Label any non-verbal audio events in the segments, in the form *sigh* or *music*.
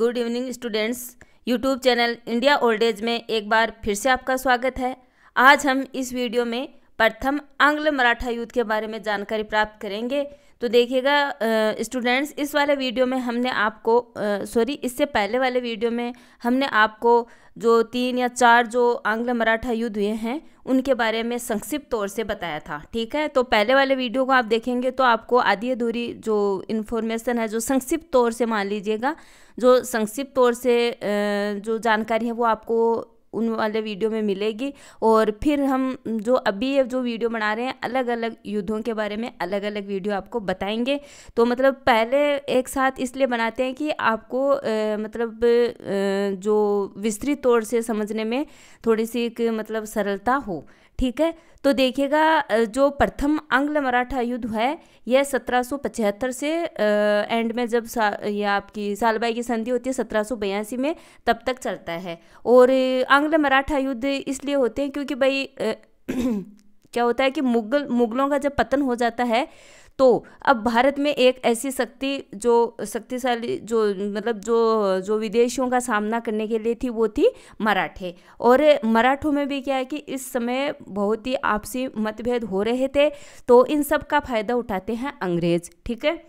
good evening students YouTube channel India old age में एक बार फिर से आपका स्वागत है आज हम इस वीडियो में प्रथम आंग्ल मराठा युद्ध के बारे में जानकारी प्राप्त करेंगे तो देखिएगा स्टूडेंट्स इस वाले वीडियो में हमने आपको सॉरी इससे पहले वाले वीडियो में हमने आपको जो तीन या चार जो आंग्ल मराठा युद्ध हुए हैं उनके बारे में संक्षिप्त तौर से बताया था ठीक है तो पहले वाले वीडियो को आप देखेंगे तो आपको आधी अधूरी जो इन्फॉर्मेशन है जो संक्षिप्त तौर से मान लीजिएगा जो संक्षिप्त तौर से जो जानकारी है वो आपको उन वाले वीडियो में मिलेगी और फिर हम जो अभी जो वीडियो बना रहे हैं अलग अलग युद्धों के बारे में अलग अलग वीडियो आपको बताएंगे तो मतलब पहले एक साथ इसलिए बनाते हैं कि आपको ए, मतलब ए, जो विस्तृत तौर से समझने में थोड़ी सी एक मतलब सरलता हो ठीक है तो देखिएगा जो प्रथम आंग्ल मराठा युद्ध है यह सत्रह से एंड में जब सा, ये आपकी सालबाई की संधि होती है सत्रह में तब तक चलता है और आंग्ल मराठा युद्ध इसलिए होते हैं क्योंकि भाई *clears throat* क्या होता है कि मुगल मुगलों का जब पतन हो जाता है तो अब भारत में एक ऐसी शक्ति जो शक्तिशाली जो मतलब जो जो विदेशियों का सामना करने के लिए थी वो थी मराठे और मराठों में भी क्या है कि इस समय बहुत ही आपसी मतभेद हो रहे थे तो इन सब का फ़ायदा उठाते हैं अंग्रेज़ ठीक है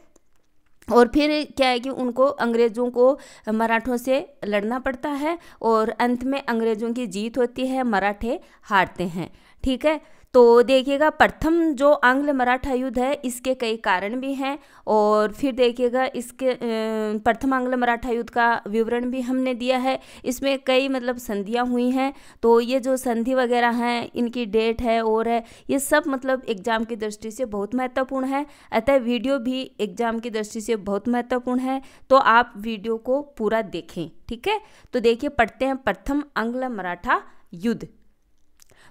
और फिर क्या है कि उनको अंग्रेज़ों को मराठों से लड़ना पड़ता है और अंत में अंग्रेज़ों की जीत होती है मराठे हारते हैं ठीक है तो देखिएगा प्रथम जो आंग्ल मराठा युद्ध है इसके कई कारण भी हैं और फिर देखिएगा इसके प्रथम आंग्ल मराठा युद्ध का विवरण भी हमने दिया है इसमें कई मतलब संधियाँ हुई हैं तो ये जो संधि वगैरह हैं इनकी डेट है और है ये सब मतलब एग्जाम की दृष्टि से बहुत महत्वपूर्ण है अतः वीडियो भी एग्जाम की दृष्टि से बहुत महत्वपूर्ण है तो आप वीडियो को पूरा देखें ठीक है तो देखिए पढ़ते हैं प्रथम आंग्ल मराठा युद्ध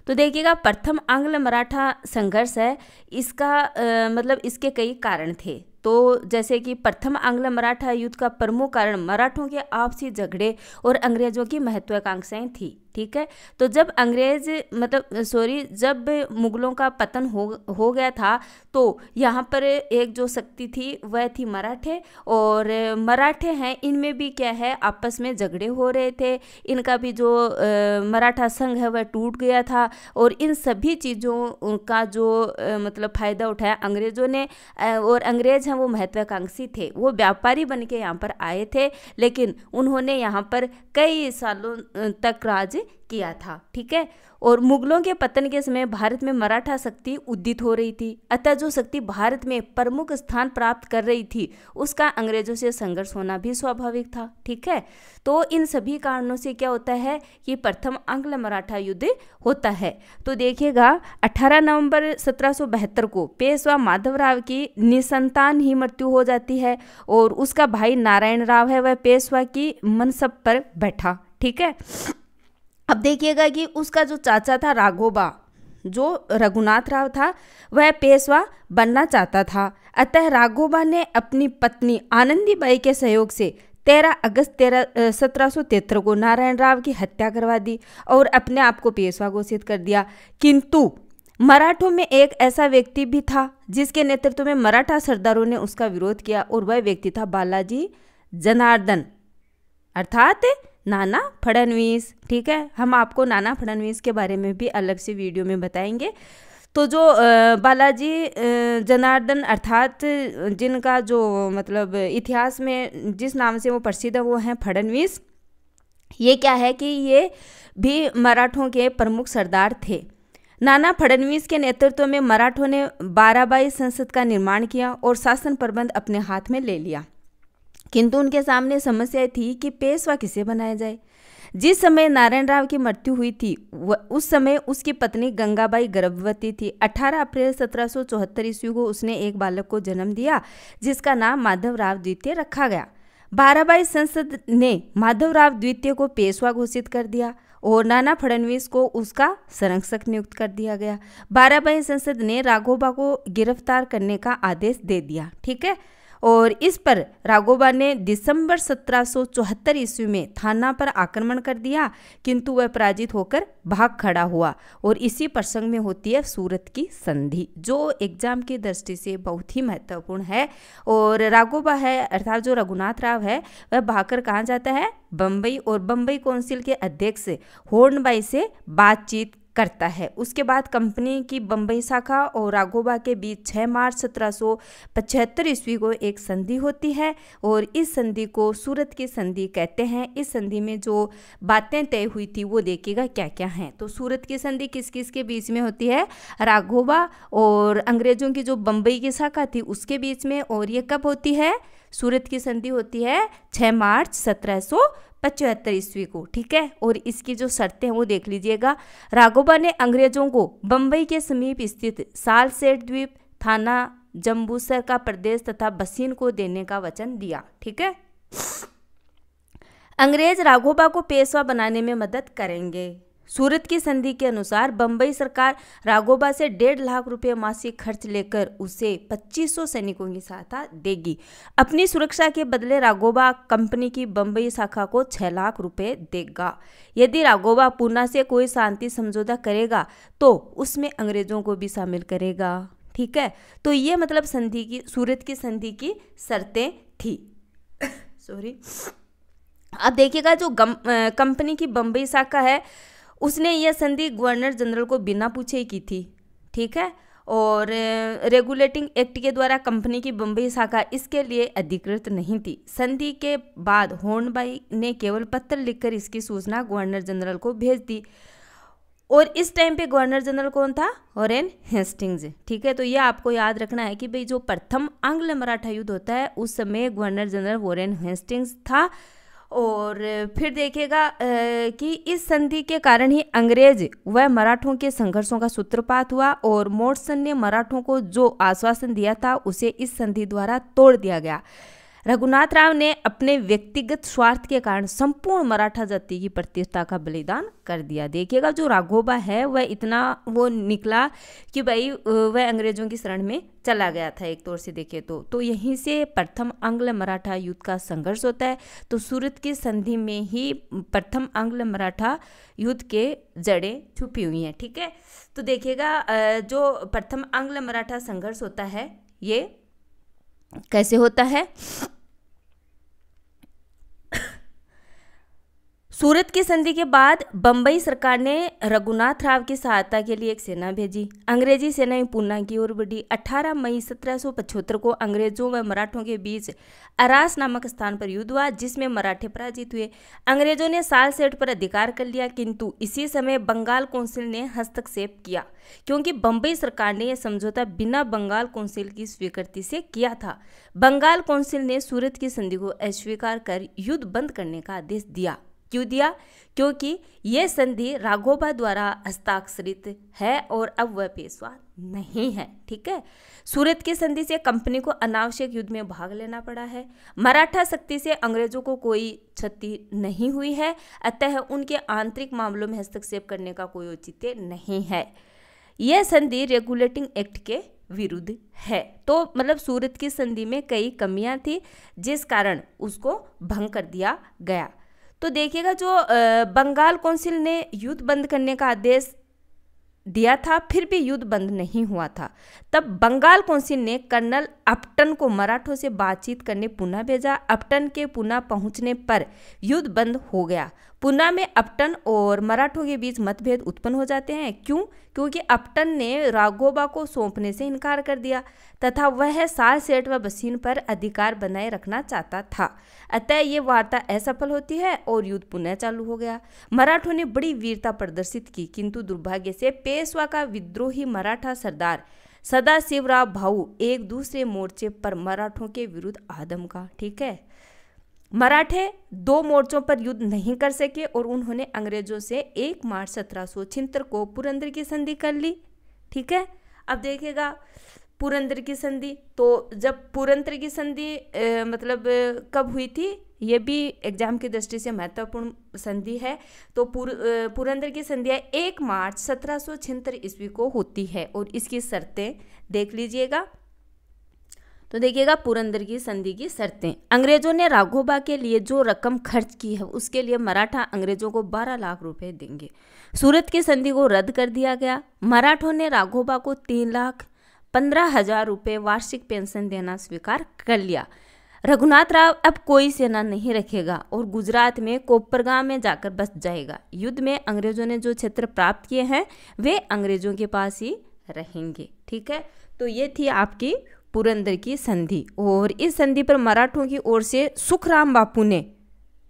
तो देखिएगा प्रथम आंग्ल मराठा संघर्ष है इसका आ, मतलब इसके कई कारण थे तो जैसे कि प्रथम आंग्ल मराठा युद्ध का प्रमुख कारण मराठों के आपसी झगड़े और अंग्रेजों की महत्वाकांक्षाएं थी ठीक है तो जब अंग्रेज मतलब सॉरी जब मुगलों का पतन हो हो गया था तो यहाँ पर एक जो शक्ति थी वह थी मराठे और मराठे हैं इनमें भी क्या है आपस में झगड़े हो रहे थे इनका भी जो मराठा संघ है वह टूट गया था और इन सभी चीज़ों का जो मतलब फ़ायदा उठाया अंग्रेज़ों ने और अंग्रेज हैं वो महत्वाकांक्षी थे वो व्यापारी बन के यहाँ पर आए थे लेकिन उन्होंने यहाँ पर कई सालों तक राज्य ने किया था ठीक है और मुगलों के पतन के समय भारत में मराठा शक्ति उद्दित हो रही थी अतः जो शक्ति भारत में प्रमुख स्थान प्राप्त कर रही थी उसका अंग्रेजों से संघर्ष होना भी स्वाभाविक था ठीक है तो इन सभी कारणों से क्या होता है ये प्रथम आंग्ल मराठा युद्ध होता है तो देखिएगा 18 नवंबर सत्रह को पेशवा माधव राव की निसंतान ही मृत्यु हो जाती है और उसका भाई नारायण राव है वह पेशवा की मनसब पर बैठा ठीक है अब देखिएगा कि उसका जो चाचा था राघोबा जो रघुनाथ राव था वह पेशवा बनना चाहता था अतः राघोबा ने अपनी पत्नी आनंदीबाई के सहयोग से तेरह अगस्त तेरह सत्रह सौ तिहत्तर को नारायण राव की हत्या करवा दी और अपने आप को पेशवा घोषित कर दिया किंतु मराठों में एक ऐसा व्यक्ति भी था जिसके नेतृत्व में मराठा सरदारों ने उसका विरोध किया और वह व्यक्ति था बालाजी जनार्दन अर्थात नाना फडनवीस ठीक है हम आपको नाना फडनवीस के बारे में भी अलग से वीडियो में बताएंगे तो जो बालाजी जनार्दन अर्थात जिनका जो मतलब इतिहास में जिस नाम से वो प्रसिद्ध है वो हैं फडनवीस ये क्या है कि ये भी मराठों के प्रमुख सरदार थे नाना फडणवीस के नेतृत्व में मराठों ने बाराबाई संसद का निर्माण किया और शासन प्रबंध अपने हाथ में ले लिया किंतु उनके सामने समस्या थी कि पेशवा किसे बनाया जाए जिस समय नारायण राव की मृत्यु हुई थी उस समय उसकी पत्नी गंगाबाई गर्भवती थी 18 अप्रैल 1774 ईस्वी को उसने एक बालक को जन्म दिया जिसका नाम माधव राव द्वितीय रखा गया बाराबाई संसद ने माधव राव द्वितीय को पेशवा घोषित कर दिया और नाना फडणवीस को उसका संरक्षक नियुक्त कर दिया गया बाराबाई संसद ने राघोबा को गिरफ्तार करने का आदेश दे दिया ठीक है और इस पर राघोबा ने दिसंबर 1774 ईस्वी में थाना पर आक्रमण कर दिया किंतु वह पराजित होकर भाग खड़ा हुआ और इसी प्रसंग में होती है सूरत की संधि जो एग्जाम की दृष्टि से बहुत ही महत्वपूर्ण है और राघोबा है अर्थात जो रघुनाथ राव है वह भागकर कहाँ जाता है बम्बई और बम्बई काउंसिल के अध्यक्ष होर्नबाई से बातचीत करता है उसके बाद कंपनी की बम्बई शाखा और राघोबा के बीच 6 मार्च सत्रह ईस्वी को एक संधि होती है और इस संधि को सूरत की संधि कहते हैं इस संधि में जो बातें तय हुई थी वो देखिएगा क्या क्या हैं तो सूरत की संधि किस किस के बीच में होती है राघोबा और अंग्रेजों की जो बम्बई की शाखा थी उसके बीच में और ये कब होती है सूरत की संधि होती है 6 मार्च सत्रह पचहत्तर ईस्वी को ठीक है और इसकी जो शर्तें हैं वो देख लीजिएगा राघोबा ने अंग्रेजों को बम्बई के समीप स्थित सालसेठ द्वीप थाना जम्बूसर का प्रदेश तथा बसीन को देने का वचन दिया ठीक है अंग्रेज राघोबा को पेशवा बनाने में मदद करेंगे सूरत की संधि के अनुसार बंबई सरकार राघोबा से डेढ़ लाख रुपए मासिक खर्च लेकर उसे 2500 सैनिकों की सहायता देगी अपनी सुरक्षा के बदले राघोबा कंपनी की बंबई शाखा को 6 लाख रुपए देगा यदि राघोबा पूना से कोई शांति समझौता करेगा तो उसमें अंग्रेजों को भी शामिल करेगा ठीक है तो ये मतलब संधि की सूरत की संधि की शर्तें थी सॉरी *coughs* अब देखिएगा जो कंपनी की बंबई शाखा है उसने यह संधि गवर्नर जनरल को बिना पूछे ही की थी ठीक है और रेगुलेटिंग एक्ट के द्वारा कंपनी की बम्बई शाखा इसके लिए अधिकृत नहीं थी संधि के बाद होर्नबाई ने केवल पत्र लिखकर इसकी सूचना गवर्नर जनरल को भेज दी और इस टाइम पे गवर्नर जनरल कौन था एन हेस्टिंग्स ठीक है तो ये आपको याद रखना है कि भाई जो प्रथम आंग्ल मराठा युद्ध होता है उस समय गवर्नर जनरल वॉरेन हेस्टिंग्स था और फिर देखिएगा कि इस संधि के कारण ही अंग्रेज व मराठों के संघर्षों का सूत्रपात हुआ और मोर्सन ने मराठों को जो आश्वासन दिया था उसे इस संधि द्वारा तोड़ दिया गया रघुनाथ राव ने अपने व्यक्तिगत स्वार्थ के कारण संपूर्ण मराठा जाति की प्रतिष्ठा का बलिदान कर दिया देखिएगा जो राघोबा है वह इतना वो निकला कि भाई वह अंग्रेजों की शरण में चला गया था एक तौर से देखे तो तो यहीं से प्रथम आंग्ल मराठा युद्ध का संघर्ष होता है तो सूरत की संधि में ही प्रथम आंग्ल मराठा युद्ध के जड़ें छुपी हुई हैं ठीक है तो देखिएगा जो प्रथम आंग्ल मराठा संघर्ष होता है ये कैसे होता है सूरत की संधि के बाद बम्बई सरकार ने रघुनाथ राव की सहायता के लिए एक सेना भेजी अंग्रेजी सेना पूना की ओर बढ़ी 18 मई सत्रह को अंग्रेजों व मराठों के बीच अरास नामक स्थान पर युद्ध हुआ जिसमें मराठे पराजित हुए अंग्रेजों ने साल सेठ पर अधिकार कर लिया किंतु इसी समय बंगाल कौंसिल ने हस्तक्षेप किया क्योंकि बम्बई सरकार ने यह समझौता बिना बंगाल कौंसिल की स्वीकृति से किया था बंगाल कौंसिल ने सूरत की संधि को अस्वीकार कर युद्ध बंद करने का आदेश दिया क्यों दिया क्योंकि ये संधि राघोबा द्वारा हस्ताक्षरित है और अब वह पेशवा नहीं है ठीक है सूरत की संधि से कंपनी को अनावश्यक युद्ध में भाग लेना पड़ा है मराठा शक्ति से अंग्रेजों को कोई क्षति नहीं हुई है अतः उनके आंतरिक मामलों में हस्तक्षेप करने का कोई औचित्य नहीं है यह संधि रेगुलेटिंग एक्ट के विरुद्ध है तो मतलब सूरत की संधि में कई कमियां थी जिस कारण उसको भंग कर दिया गया तो देखिएगा जो बंगाल काउंसिल ने युद्ध बंद करने का आदेश दिया था फिर भी युद्ध बंद नहीं हुआ था तब बंगाल काउंसिल ने कर्नल अपटन को मराठों से बातचीत करने पुनः भेजा अपटन के पुनः पहुंचने पर युद्ध बंद हो गया पुना में अपटन और मराठों के बीच मतभेद उत्पन्न हो जाते हैं क्यों क्योंकि अपटन ने राघोबा को सौंपने से इनकार कर दिया तथा वह साल सेठ व बसीन पर अधिकार बनाए रखना चाहता था अतः ये वार्ता असफल होती है और युद्ध पुनः चालू हो गया मराठों ने बड़ी वीरता प्रदर्शित की किंतु दुर्भाग्य से पेशवा का विद्रोही मराठा सरदार सदाशिवराव भाऊ एक दूसरे मोर्चे पर मराठों के विरुद्ध आदम का ठीक है मराठे दो मोर्चों पर युद्ध नहीं कर सके और उन्होंने अंग्रेजों से एक मार्च सत्रह सौ को पुरंदर की संधि कर ली ठीक है अब देखेगा पुरंदर की संधि तो जब पुरंदर की संधि मतलब कब हुई थी ये भी एग्जाम की दृष्टि से महत्वपूर्ण संधि है तो पुर, पुरंदर की संधि एक मार्च सत्रह सौ छिहत्तर ईस्वी को होती है और इसकी शर्तें देख लीजिएगा तो देखिएगा पुरंदर की संधि की शर्तें अंग्रेजों ने राघोबा के लिए जो रकम खर्च की है उसके लिए मराठा अंग्रेजों को बारह लाख रुपए देंगे सूरत की संधि को रद्द कर दिया गया मराठों ने राघोबा को तीन लाख पंद्रह हजार रुपये वार्षिक पेंशन देना स्वीकार कर लिया रघुनाथ राव अब कोई सेना नहीं रखेगा और गुजरात में कोपरगांव में जाकर बस जाएगा युद्ध में अंग्रेजों ने जो क्षेत्र प्राप्त किए हैं वे अंग्रेजों के पास ही रहेंगे ठीक है तो ये थी आपकी पुरंदर की संधि और इस संधि पर मराठों की ओर से सुखराम बापू ने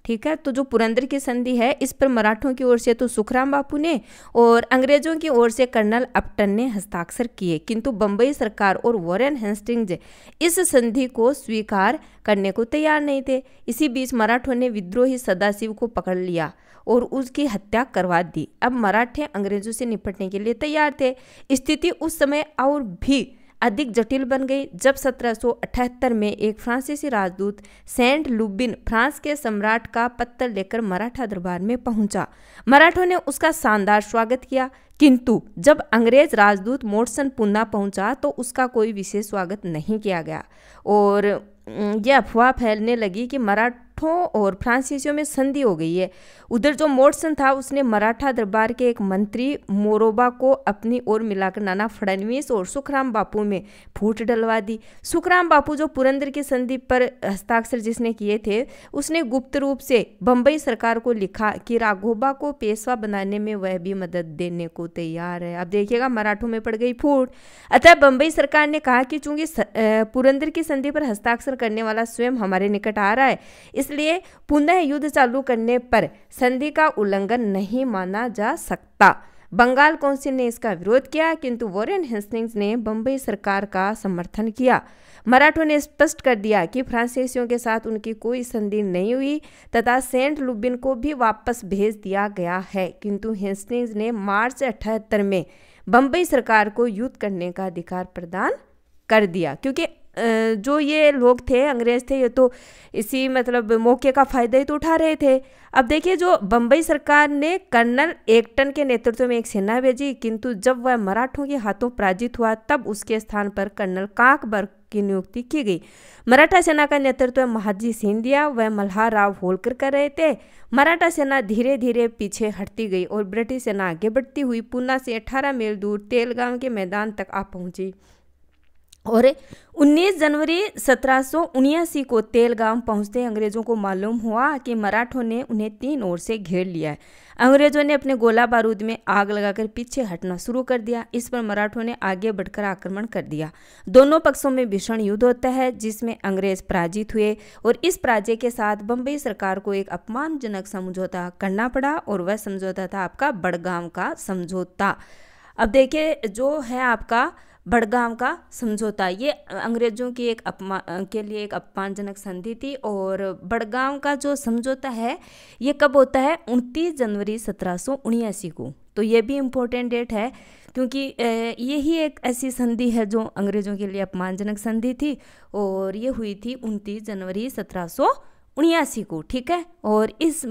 ठीक है तो जो पुरंदर की संधि है इस पर मराठों की ओर से तो सुखराम बापू ने और अंग्रेजों की ओर से कर्नल अपटन ने हस्ताक्षर किए किंतु बम्बई सरकार और वॉरेन हेस्टिंग्ज इस संधि को स्वीकार करने को तैयार नहीं थे इसी बीच मराठों ने विद्रोही सदाशिव को पकड़ लिया और उसकी हत्या करवा दी अब मराठे अंग्रेजों से निपटने के लिए तैयार थे स्थिति उस समय और भी अधिक जटिल बन गई जब 1778 में एक फ्रांसीसी राजदूत सेंट लुबिन फ्रांस के सम्राट का पत्थर लेकर मराठा दरबार में पहुंचा मराठों ने उसका शानदार स्वागत किया किंतु जब अंग्रेज राजदूत मोर्सन पुन्ना पहुंचा तो उसका कोई विशेष स्वागत नहीं किया गया और यह अफवाह फैलने लगी कि मराठ मराठों और फ्रांसीसियों में संधि हो गई है उधर जो मोर्सन था उसने मराठा दरबार के एक मंत्री मोरोबा को अपनी ओर मिलाकर नाना फडणवीस और सुखराम बापू में फूट डलवा दी सुखराम बापू जो पुरंदर की संधि पर हस्ताक्षर जिसने किए थे उसने गुप्त रूप से बम्बई सरकार को लिखा कि राघोबा को पेशवा बनाने में वह भी मदद देने को तैयार है अब देखिएगा मराठों में पड़ गई फूट अतः बम्बई सरकार ने कहा कि चूंकि पुरंदर की संधि पर हस्ताक्षर करने वाला स्वयं हमारे निकट आ रहा है इसलिए इसलिए पुनः युद्ध चालू करने पर संधि का उल्लंघन नहीं माना जा सकता बंगाल काउंसिल ने इसका विरोध किया किंतु वॉरेन हेस्टिंग्स ने बम्बई सरकार का समर्थन किया मराठों ने स्पष्ट कर दिया कि फ्रांसीसियों के साथ उनकी कोई संधि नहीं हुई तथा सेंट लुबिन को भी वापस भेज दिया गया है किंतु हेस्टिंग्स ने मार्च अठहत्तर में बम्बई सरकार को युद्ध करने का अधिकार प्रदान कर दिया क्योंकि जो ये लोग थे अंग्रेज़ थे ये तो इसी मतलब मौके का फ़ायदा ही तो उठा रहे थे अब देखिए जो बम्बई सरकार ने कर्नल एक्टन के नेतृत्व में एक सेना भेजी किंतु जब वह मराठों के हाथों पराजित हुआ तब उसके स्थान पर कर्नल काकबर की नियुक्ति की गई मराठा सेना का नेतृत्व महाजी सिंधिया व मल्हार राव होलकर कर रहे थे मराठा सेना धीरे धीरे पीछे हटती गई और ब्रिटिश सेना आगे बढ़ती हुई पूना से 18 मील दूर तेलगांव के मैदान तक आ पहुंची और 19 जनवरी सत्रह को तेलगांव पहुंचते अंग्रेजों को मालूम हुआ कि मराठों ने उन्हें तीन ओर से घेर लिया है अंग्रेजों ने अपने गोला बारूद में आग लगाकर पीछे हटना शुरू कर दिया इस पर मराठों ने आगे बढ़कर आक्रमण कर दिया दोनों पक्षों में भीषण युद्ध होता है जिसमें अंग्रेज पराजित हुए और इस पराजय के साथ बम्बई सरकार को एक अपमानजनक समझौता करना पड़ा और वह समझौता था आपका बड़गांव का समझौता अब देखिए जो है आपका बड़गाम का समझौता ये अंग्रेजों की एक अपमान के लिए एक अपमानजनक संधि थी और बड़गाम का जो समझौता है ये कब होता है उनतीस जनवरी सत्रह को तो ये भी इम्पोर्टेंट डेट है क्योंकि ये ही एक ऐसी संधि है जो अंग्रेज़ों के लिए अपमानजनक संधि थी और ये हुई थी उनतीस जनवरी सत्रह उन्यासी को ठीक है और इस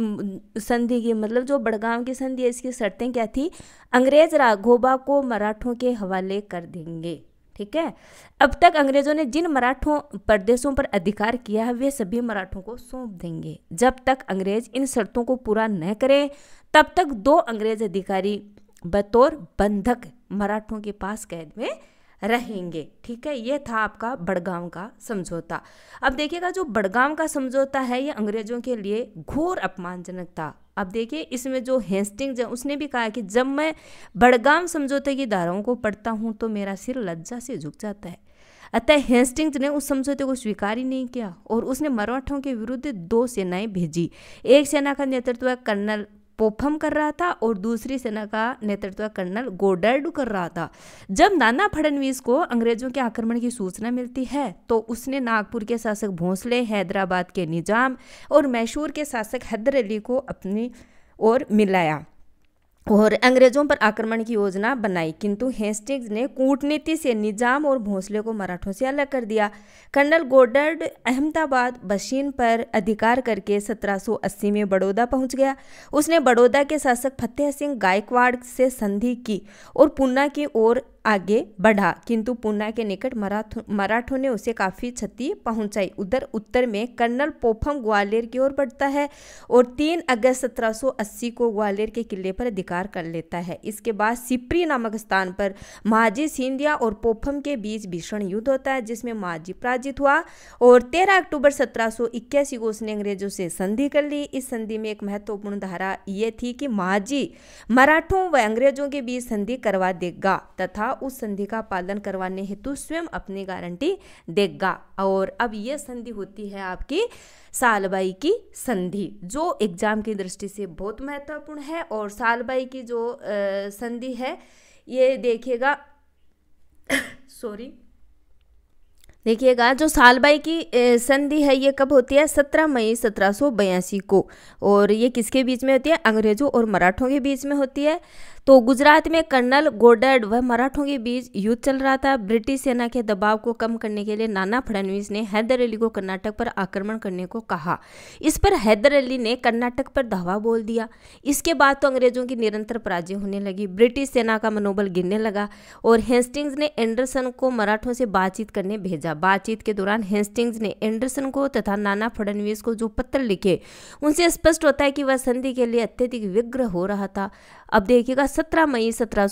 संधि की मतलब जो बड़गांव की संधि है इसकी शर्तें क्या थी अंग्रेज राघोबा को मराठों के हवाले कर देंगे ठीक है अब तक अंग्रेजों ने जिन मराठों प्रदेशों पर अधिकार किया है वे सभी मराठों को सौंप देंगे जब तक अंग्रेज इन शर्तों को पूरा न करें तब तक दो अंग्रेज अधिकारी बतौर बंधक मराठों के पास कैद में रहेंगे ठीक है ये था आपका बड़गांव का समझौता अब देखिएगा जो बड़गांव का समझौता है ये अंग्रेजों के लिए घोर अपमानजनक था अब देखिए इसमें जो हेस्टिंग है उसने भी कहा कि जब मैं बड़गाम समझौते की धाराओं को पढ़ता हूँ तो मेरा सिर लज्जा से झुक जाता है अतः हेस्टिंग्स ने उस समझौते को स्वीकार ही नहीं किया और उसने मराठों के विरुद्ध दो सेनाएं भेजी एक सेना का नेतृत्व कर्नल पोफम कर रहा था और दूसरी सेना का नेतृत्व कर्नल गोडर्डू कर रहा था जब नाना फडणवीस को अंग्रेजों के आक्रमण की सूचना मिलती है तो उसने नागपुर के शासक भोंसले हैदराबाद के निजाम और मैशूर के शासक हैदर अली को अपनी ओर मिलाया और अंग्रेजों पर आक्रमण की योजना बनाई किंतु हेस्टिंग्स ने कूटनीति से निजाम और भोंसले को मराठों से अलग कर दिया कर्नल गोडर्ड अहमदाबाद बशीन पर अधिकार करके 1780 में बड़ौदा पहुंच गया उसने बड़ौदा के शासक फतेह सिंह गायकवाड़ से संधि की और पुना की ओर आगे बढ़ा किंतु पूना के निकट मराठों ने उसे काफ़ी क्षति पहुंचाई उधर उत्तर में कर्नल पोफम ग्वालियर की ओर बढ़ता है और 3 अगस्त 1780 को ग्वालियर के किले पर अधिकार कर लेता है इसके बाद सिपरी नामक स्थान पर महाजी सिंधिया और पोफम के बीच भीषण युद्ध होता है जिसमें महाजी पराजित हुआ और तेरह अक्टूबर सत्रह को उसने अंग्रेजों से संधि कर ली इस संधि में एक महत्वपूर्ण धारा ये थी कि महाजी मराठों व अंग्रेजों के बीच संधि करवा देगा तथा उस संधि का पालन करवाने हेतु स्वयं अपनी गारंटी देगा और अब यह संधि होती है आपकी सालबाई की संधि जो एग्जाम की दृष्टि से बहुत महत्वपूर्ण है और सालबाई की जो संधि है ये देखिएगा *coughs* सॉरी देखिएगा जो सालबाई की संधि है ये कब होती है सत्रह मई सत्रह सौ बयासी को और ये किसके बीच में होती है अंग्रेज़ों और मराठों के बीच में होती है तो गुजरात में कर्नल गोडर्ड व मराठों के बीच युद्ध चल रहा था ब्रिटिश सेना के दबाव को कम करने के लिए नाना फडणवीस ने हैदर अली को कर्नाटक पर आक्रमण करने को कहा इस पर हैदर अली ने कर्नाटक पर धावा बोल दिया इसके बाद तो अंग्रेजों की निरंतर पराजय होने लगी ब्रिटिश सेना का मनोबल गिरने लगा और हेस्टिंग्स ने एंडरसन को मराठों से बातचीत करने भेजा बातचीत के दौरान हेस्टिंग्स ने एंडरसन को तथा नाना फडणवीस को जो पत्र लिखे उनसे स्पष्ट होता है कि वह संधि के लिए अत्यधिक विग्रह हो रहा था अब देखिएगा 17 मई सत्रह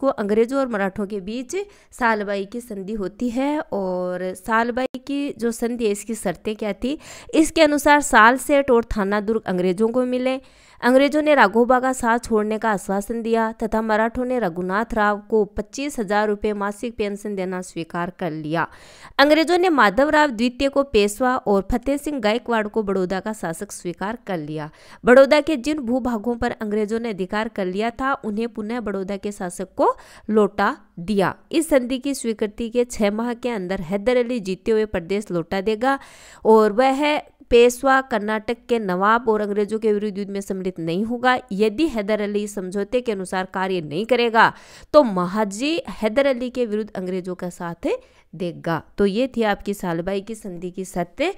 को अंग्रेज़ों और मराठों के बीच सालबाई की संधि होती है और सालबाई की जो संधि है इसकी शर्तें क्या थी इसके अनुसार सालसेट और थाना दुर्ग अंग्रेज़ों को मिले अंग्रेजों ने राघोबा का साथ छोड़ने का आश्वासन दिया तथा मराठों ने रघुनाथ राव को पच्चीस हजार रुपये मासिक पेंशन देना स्वीकार कर लिया अंग्रेजों ने माधवराव द्वितीय को पेशवा और फतेह सिंह गायकवाड़ को बड़ौदा का शासक स्वीकार कर लिया बड़ौदा के जिन भूभागों पर अंग्रेजों ने अधिकार कर लिया था उन्हें पुनः बड़ौदा के शासक को लौटा दिया इस संधि की स्वीकृति के छह माह के अंदर हैदर अली जीते हुए प्रदेश लौटा देगा और वह पेशवा कर्नाटक के नवाब और अंग्रेजों के विरुद्ध युद्ध में सम्मिलित नहीं होगा यदि हैदर अली समझौते के अनुसार कार्य नहीं करेगा तो महाजी हैदर अली के विरुद्ध अंग्रेजों का साथ देगा तो ये थी आपकी सालबाई की संधि की सत्य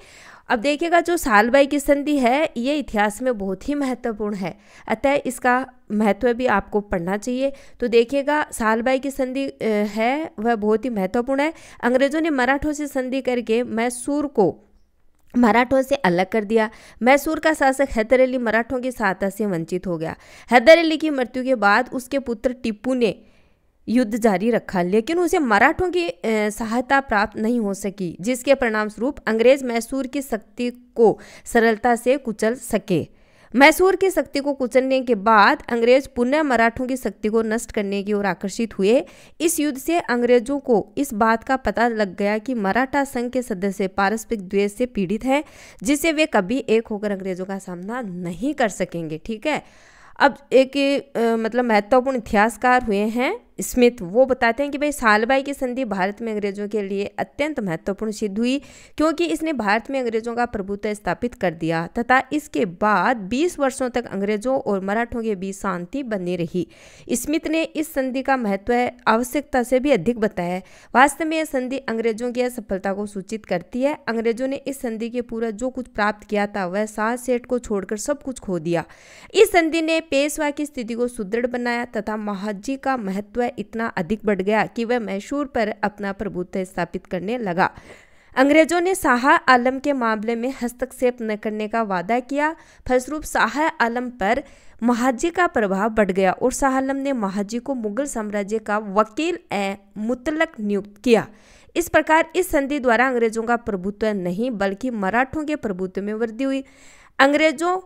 अब देखिएगा जो सालबाई की संधि है ये इतिहास में बहुत ही महत्वपूर्ण है अतः इसका महत्व भी आपको पढ़ना चाहिए तो देखिएगा सालबाई की संधि है वह बहुत ही महत्वपूर्ण है अंग्रेजों ने मराठों से संधि करके मैसूर को मराठों से अलग कर दिया मैसूर का शासक हैदर अली मराठों की सहायता से वंचित हो गया हैदर अली की मृत्यु के बाद उसके पुत्र टिप्पू ने युद्ध जारी रखा लेकिन उसे मराठों की सहायता प्राप्त नहीं हो सकी जिसके परिणामस्वरूप अंग्रेज मैसूर की शक्ति को सरलता से कुचल सके मैसूर की शक्ति को कुचलने के बाद अंग्रेज पुनः मराठों की शक्ति को नष्ट करने की ओर आकर्षित हुए इस युद्ध से अंग्रेजों को इस बात का पता लग गया कि मराठा संघ के सदस्य पारस्परिक द्वेष से पीड़ित हैं जिससे वे कभी एक होकर अंग्रेजों का सामना नहीं कर सकेंगे ठीक है अब एक, एक मतलब महत्वपूर्ण इतिहासकार हुए हैं स्मिथ वो बताते हैं कि भाई सालबाई की संधि भारत में अंग्रेजों के लिए अत्यंत महत्वपूर्ण सिद्ध हुई क्योंकि इसने भारत में अंग्रेजों का प्रभुत्व स्थापित कर दिया तथा इसके बाद 20 वर्षों तक अंग्रेजों और मराठों के बीच शांति बनी रही स्मिथ ने इस संधि का महत्व आवश्यकता से भी अधिक बताया वास्तव में यह संधि अंग्रेजों की असफलता को सूचित करती है अंग्रेजों ने इस संधि के पूरा जो कुछ प्राप्त किया था वह सात सेठ को छोड़कर सब कुछ खो दिया इस संधि ने पेशवा की स्थिति को सुदृढ़ बनाया तथा महाजी का महत्व वह इतना अधिक बढ़ गया कि वह मैशूर पर अपना प्रभुत्व स्थापित करने लगा अंग्रेजों ने शाह आलम के मामले में हस्तक्षेप न करने का वादा किया फलस्वरूप शाह आलम पर महाजी का प्रभाव बढ़ गया और शाह आलम ने महाजी को मुगल साम्राज्य का वकील ए मुतलक नियुक्त किया इस प्रकार इस संधि द्वारा अंग्रेजों का प्रभुत्व नहीं बल्कि मराठों के प्रभुत्व में वृद्धि हुई अंग्रेजों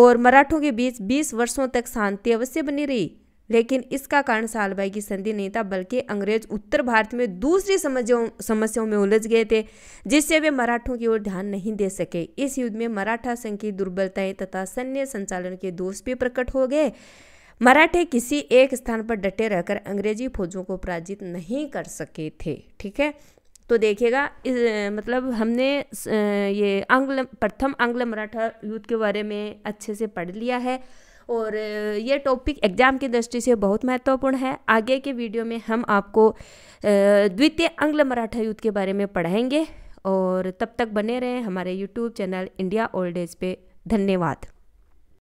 और मराठों के बीच 20 वर्षों तक शांति अवश्य बनी रही लेकिन इसका कारण सालबाई की संधि नहीं था बल्कि अंग्रेज उत्तर भारत में दूसरी समस्याओं समस्याओं में उलझ गए थे जिससे वे मराठों की ओर ध्यान नहीं दे सके इस युद्ध में मराठा संघ की दुर्बलताएं तथा सैन्य संचालन के दोष भी प्रकट हो गए मराठे किसी एक स्थान पर डटे रहकर अंग्रेजी फौजों को पराजित नहीं कर सके थे ठीक है तो देखिएगा मतलब हमने ये आंग्ल प्रथम आंग्ल मराठा युद्ध के बारे में अच्छे से पढ़ लिया है और ये टॉपिक एग्जाम की दृष्टि से बहुत महत्वपूर्ण है आगे के वीडियो में हम आपको द्वितीय आंग्ल मराठा युद्ध के बारे में पढ़ाएंगे और तब तक बने रहें हमारे YouTube channel India old age पे धन्यवाद